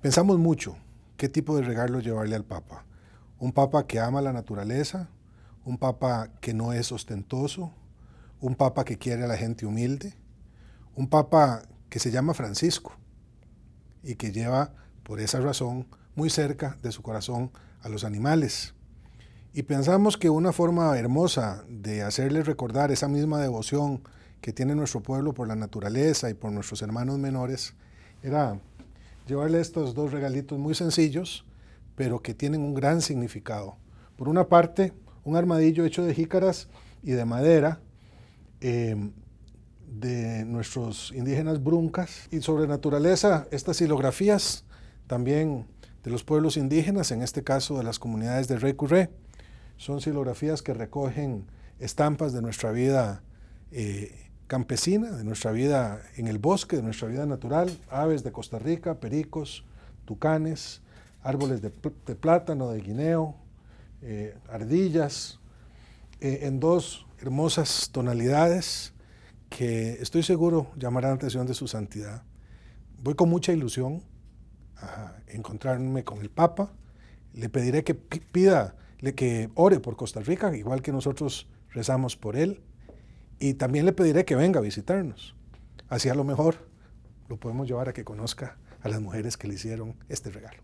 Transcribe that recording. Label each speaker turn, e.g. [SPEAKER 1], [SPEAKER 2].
[SPEAKER 1] Pensamos mucho qué tipo de regalo llevarle al Papa. Un Papa que ama la naturaleza, un Papa que no es ostentoso, un Papa que quiere a la gente humilde, un Papa que se llama Francisco y que lleva, por esa razón, muy cerca de su corazón a los animales. Y pensamos que una forma hermosa de hacerles recordar esa misma devoción que tiene nuestro pueblo por la naturaleza y por nuestros hermanos menores era llevarle estos dos regalitos muy sencillos, pero que tienen un gran significado. Por una parte, un armadillo hecho de jícaras y de madera em, de nuestros indígenas bruncas y sobre naturaleza estas silografías también de los pueblos indígenas, en este caso de las comunidades de Curré, Son silografías que recogen estampas de nuestra vida eh, campesina, de nuestra vida en el bosque, de nuestra vida natural, aves de Costa Rica, pericos, tucanes, árboles de, plátano, de guineo, eh, ardillas, eh, en dos hermosas tonalidades que estoy seguro llamarán la atención de su santidad. Voy con mucha ilusión a encontrarme con el Papa. Le pediré que pida, que ore por Costa Rica, igual que nosotros rezamos por él. Y también le pediré que venga a visitarnos. Así a lo mejor lo podemos llevar a que conozca a las mujeres que le hicieron este regalo.